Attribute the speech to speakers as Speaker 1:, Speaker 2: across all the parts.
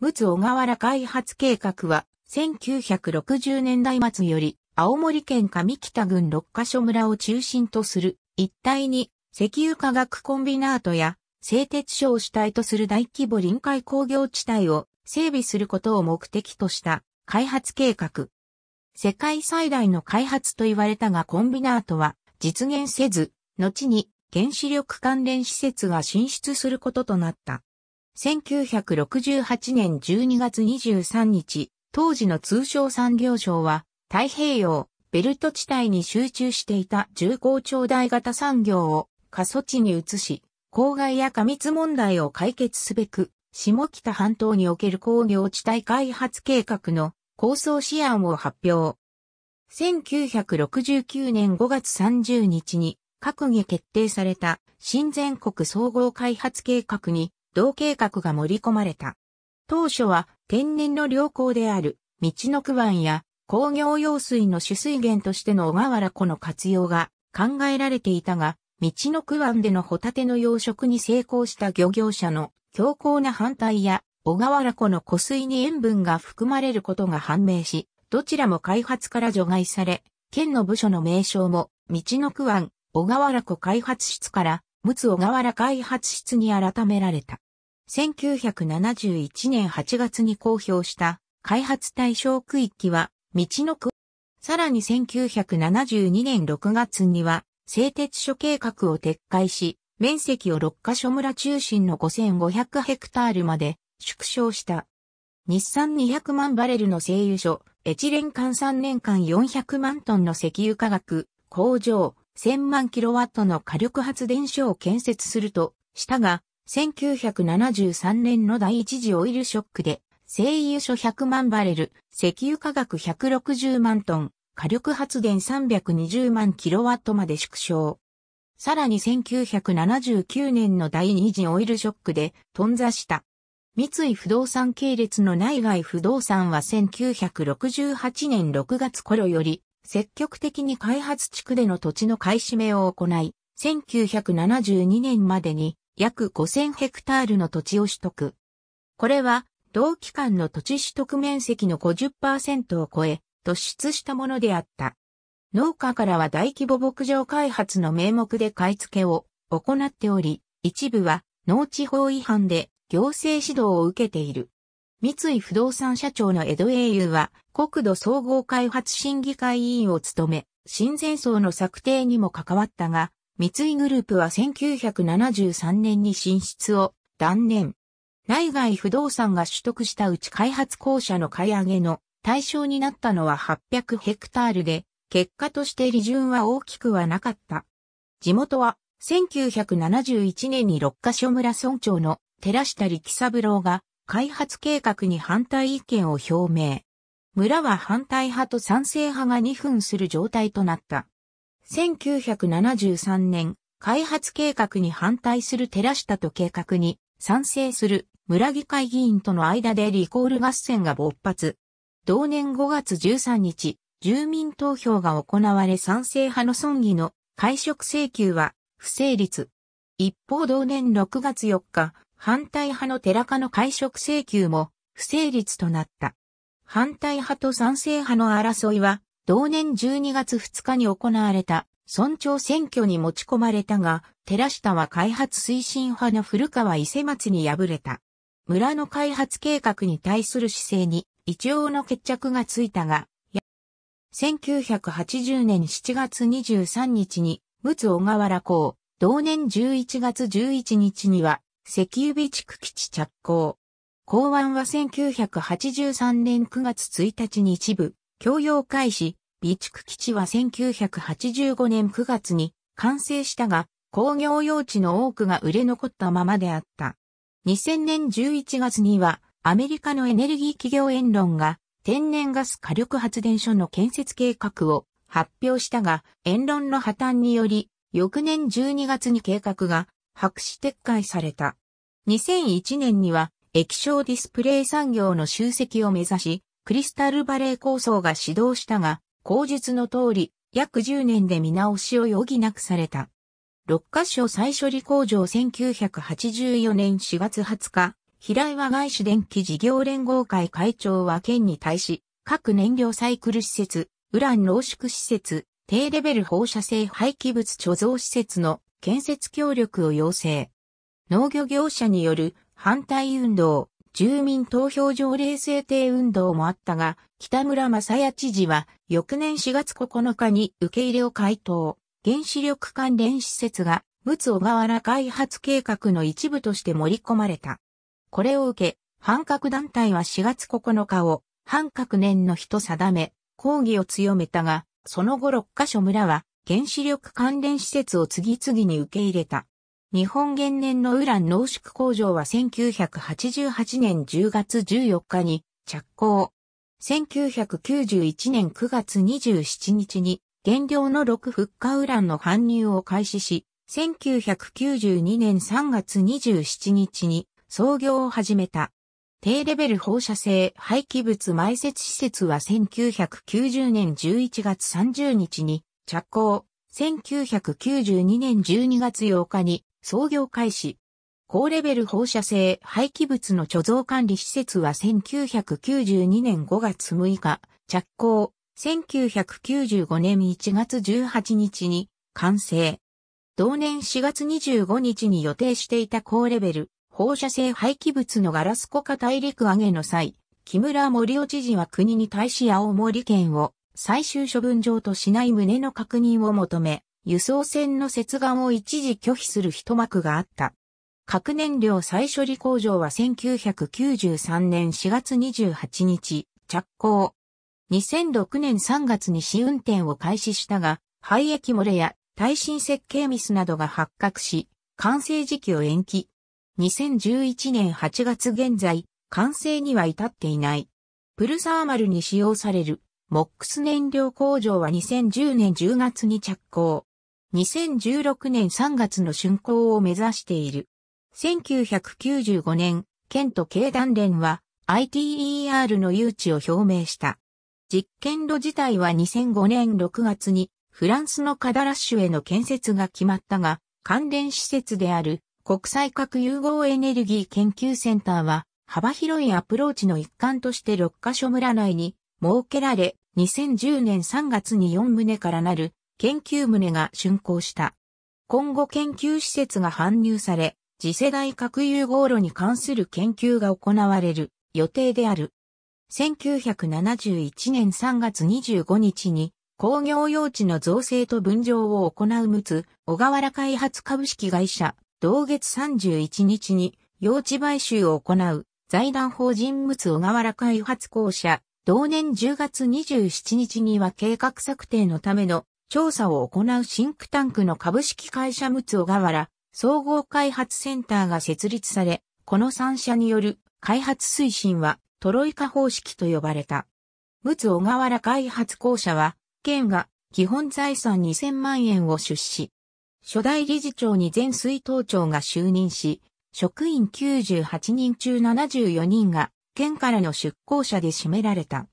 Speaker 1: 陸奥小河原開発計画は、1960年代末より、青森県上北郡六ヶ所村を中心とする一帯に、石油化学コンビナートや、製鉄所を主体とする大規模臨海工業地帯を整備することを目的とした開発計画。世界最大の開発と言われたがコンビナートは実現せず、後に原子力関連施設が進出することとなった。1968年12月23日、当時の通商産業省は、太平洋、ベルト地帯に集中していた重工長大型産業を過疎地に移し、公害や過密問題を解決すべく、下北半島における工業地帯開発計画の構想試案を発表。1969年5月30日に閣議決定された新全国総合開発計画に同計画が盛り込まれた。当初は天然の良好である道の区湾や工業用水の取水源としての小河原湖の活用が考えられていたが、道の区湾でのホタテの養殖に成功した漁業者の強硬な反対や小河原湖の湖水に塩分が含まれることが判明し、どちらも開発から除外され、県の部署の名称も、道の区湾、小河原湖開発室から、陸奥小河原開発室に改められた。1971年8月に公表した開発対象区域は道の区。さらに1972年6月には製鉄所計画を撤回し、面積を6カ所村中心の5500ヘクタールまで縮小した。日産200万バレルの製油所、エチレン間3年間400万トンの石油化学、工場、1000万キロワットの火力発電所を建設するとしたが、1973年の第一次オイルショックで、製油所100万バレル、石油価格160万トン、火力発電320万キロワットまで縮小。さらに1979年の第二次オイルショックで、頓挫した。三井不動産系列の内外不動産は1968年6月頃より、積極的に開発地区での土地の買い占めを行い、1972年までに約5000ヘクタールの土地を取得。これは、同期間の土地取得面積の50%を超え、突出したものであった。農家からは大規模牧場開発の名目で買い付けを行っており、一部は農地法違反で行政指導を受けている。三井不動産社長の江戸英雄は国土総合開発審議会委員を務め、新前層の策定にも関わったが、三井グループは1973年に進出を断念。内外不動産が取得したうち開発公社の買い上げの対象になったのは800ヘクタールで、結果として利潤は大きくはなかった。地元は1971年に六ヶ所村村長の寺下力三郎が開発計画に反対意見を表明。村は反対派と賛成派が2分する状態となった。1973年、開発計画に反対する寺下と計画に賛成する村議会議員との間でリコール合戦が勃発。同年5月13日、住民投票が行われ賛成派の村議の解職請求は不成立。一方同年6月4日、反対派の寺家の解職請求も不成立となった。反対派と賛成派の争いは同年12月2日に行われた村長選挙に持ち込まれたが、寺下は開発推進派の古川伊勢松に敗れた。村の開発計画に対する姿勢に一応の決着がついたが、1980年7月23日に、陸奥小河原港、同年11月11日には、石油備蓄基地着工。港湾は1983年9月1日に一部、供用開始、備蓄基地は1985年9月に完成したが、工業用地の多くが売れ残ったままであった。2000年11月には、アメリカのエネルギー企業エンロンが天然ガス火力発電所の建設計画を発表したが、エンロンの破綻により、翌年12月に計画が白紙撤回された。2001年には液晶ディスプレイ産業の集積を目指し、クリスタルバレー構想が始動したが、口述の通り、約10年で見直しを余儀なくされた。六ヶ所再処理工場1984年4月20日、平岩外資電気事業連合会会長は県に対し、各燃料サイクル施設、ウラン濃縮施設、低レベル放射性廃棄物貯蔵施設の建設協力を要請。農業業者による反対運動、住民投票条例制定運動もあったが、北村正也知事は翌年4月9日に受け入れを回答。原子力関連施設が、陸奥小河原開発計画の一部として盛り込まれた。これを受け、反核団体は4月9日を、反核年の日と定め、抗議を強めたが、その後6カ所村は、原子力関連施設を次々に受け入れた。日本原燃のウラン濃縮工場は1988年10月14日に着工。1991年9月27日に原料の6フッウランの搬入を開始し、1992年3月27日に創業を始めた。低レベル放射性廃棄物埋設施設は1990年11月30日に着工。1992年12月8日に創業開始。高レベル放射性廃棄物の貯蔵管理施設は1992年5月6日、着工、1995年1月18日に完成。同年4月25日に予定していた高レベル放射性廃棄物のガラスコ化大陸上げの際、木村森夫知事は国に対し青森県を最終処分場としない旨の確認を求め、輸送船の接岸を一時拒否する一幕があった。核燃料再処理工場は1993年4月28日、着工。2006年3月に試運転を開始したが、廃液漏れや耐震設計ミスなどが発覚し、完成時期を延期。2011年8月現在、完成には至っていない。プルサーマルに使用される、モックス燃料工場は2010年10月に着工。2016年3月の竣工を目指している。1995年、県と経団連は ITER の誘致を表明した。実験炉自体は2005年6月にフランスのカダラッシュへの建設が決まったが、関連施設である国際核融合エネルギー研究センターは幅広いアプローチの一環として6カ所村内に設けられ、2010年3月に4棟からなる研究棟が竣工した。今後研究施設が搬入され、次世代核融合炉に関する研究が行われる予定である。1971年3月25日に工業用地の造成と分譲を行うむつ、小河原開発株式会社、同月31日に用地買収を行う財団法人むつ小河原開発公社、同年10月27日には計画策定のための調査を行うシンクタンクの株式会社ムツ小河原総合開発センターが設立され、この3社による開発推進はトロイカ方式と呼ばれた。ムツ小河原開発公社は、県が基本財産2000万円を出資。初代理事長に前水頭長が就任し、職員98人中74人が県からの出向者で占められた。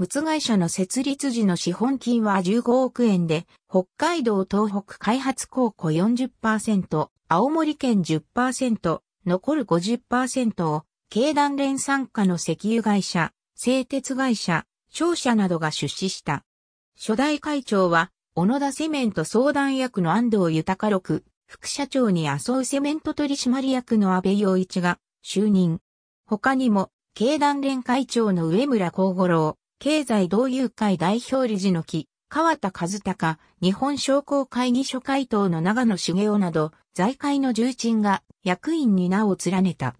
Speaker 1: 物会社の設立時の資本金は15億円で、北海道東北開発公庫40%、青森県10%、残る50%を、経団連傘下の石油会社、製鉄会社、商社などが出資した。初代会長は、小野田セメント相談役の安藤豊六、副社長に麻生セメント取締役の安倍洋一が就任。他にも、経団連会長の上村幸五郎、経済同友会代表理事の木、川田和孝、日本商工会議所会頭の長野茂雄など、財界の重鎮が役員に名を連ねた。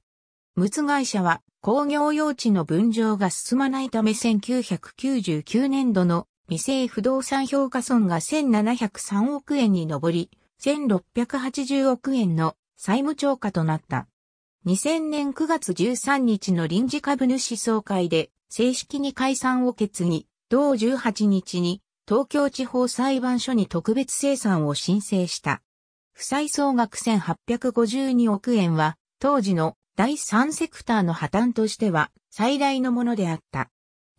Speaker 1: ムツ会社は工業用地の分譲が進まないため1999年度の未成不動産評価損が1703億円に上り、1680億円の債務超過となった。2000年9月13日の臨時株主総会で正式に解散を決議、同18日に東京地方裁判所に特別清算を申請した。負債総額1852億円は、当時の第三セクターの破綻としては最大のものであった。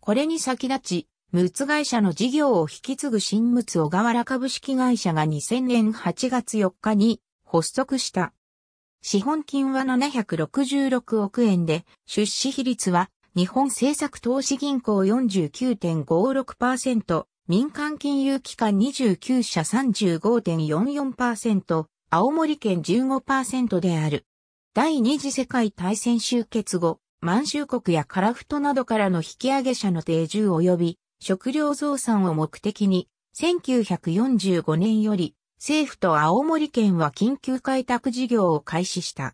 Speaker 1: これに先立ち、ムツ会社の事業を引き継ぐ新ムツ小河原株式会社が2000年8月4日に発足した。資本金は766億円で、出資比率は日本政策投資銀行49.56%、民間金融機関29社35.44%、青森県15%である。第二次世界大戦終結後、満州国やカラフトなどからの引き上げ者の定住及び食料増産を目的に、1945年より政府と青森県は緊急開拓事業を開始した。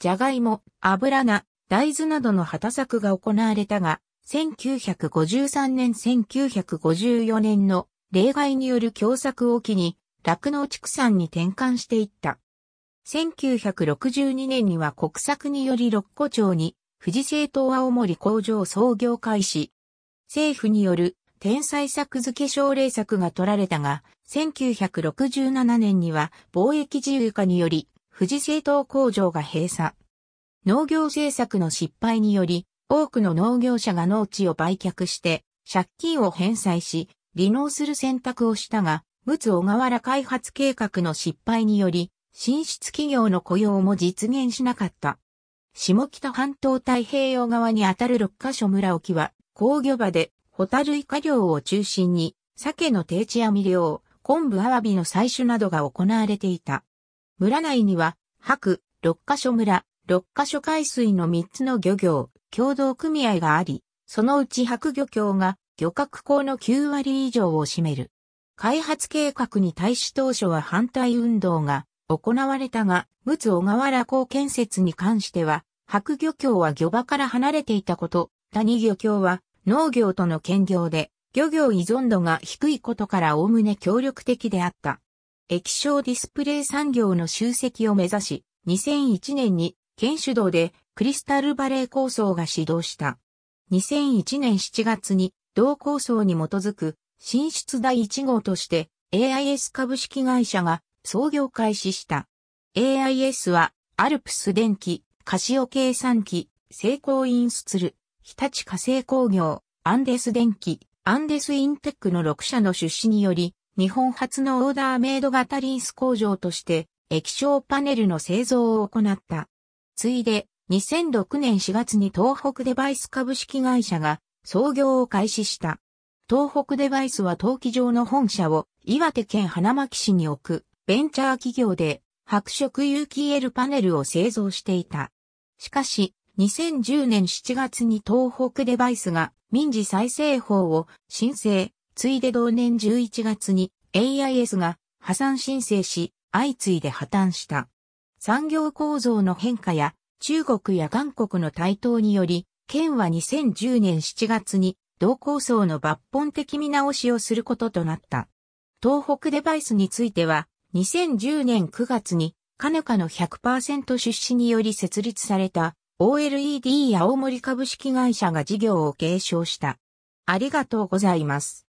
Speaker 1: じゃがいも、油菜、大豆などの畑作が行われたが、1953年1954年の例外による共作を機に、酪農畜産に転換していった。1962年には国策により六古町に、富士製糖青森工場創業開始。政府による天才作付け奨励策が取られたが、1967年には貿易自由化により、富士製糖工場が閉鎖。農業政策の失敗により、多くの農業者が農地を売却して、借金を返済し、離農する選択をしたが、陸奥小河原開発計画の失敗により、進出企業の雇用も実現しなかった。下北半島太平洋側にあたる6カ所村沖は、工業場で、ホタルイカ漁を中心に、鮭の定置網漁、昆布アワビの採取などが行われていた。村内には、白、六ヶ所村、6カ所海水の3つの漁業、共同組合があり、そのうち白漁協が漁獲港の9割以上を占める。開発計画に対し当初は反対運動が行われたが、陸奥小河原港建設に関しては、白漁協は漁場から離れていたこと、谷漁協は農業との兼業で、漁業依存度が低いことから概ね協力的であった。液晶ディスプレイ産業の集積を目指し、2001年に県主導でクリスタルバレー構想が始動した。2001年7月に同構想に基づく進出第1号として AIS 株式会社が創業開始した。AIS はアルプス電機、カシオ計算機、成功インスツル、日立化成工業、アンデス電機、アンデスインテックの6社の出資により、日本初のオーダーメイド型リンス工場として液晶パネルの製造を行った。次いで、2006年4月に東北デバイス株式会社が創業を開始した。東北デバイスは陶器場の本社を岩手県花巻市に置くベンチャー企業で白色有機 L パネルを製造していた。しかし、2010年7月に東北デバイスが民事再生法を申請、ついで同年11月に AIS が破産申請し、相次いで破綻した。産業構造の変化や中国や韓国の台頭により、県は2010年7月に同構想の抜本的見直しをすることとなった。東北デバイスについては、2010年9月に、カヌカの100%出資により設立された OLED 青森株式会社が事業を継承した。ありがとうございます。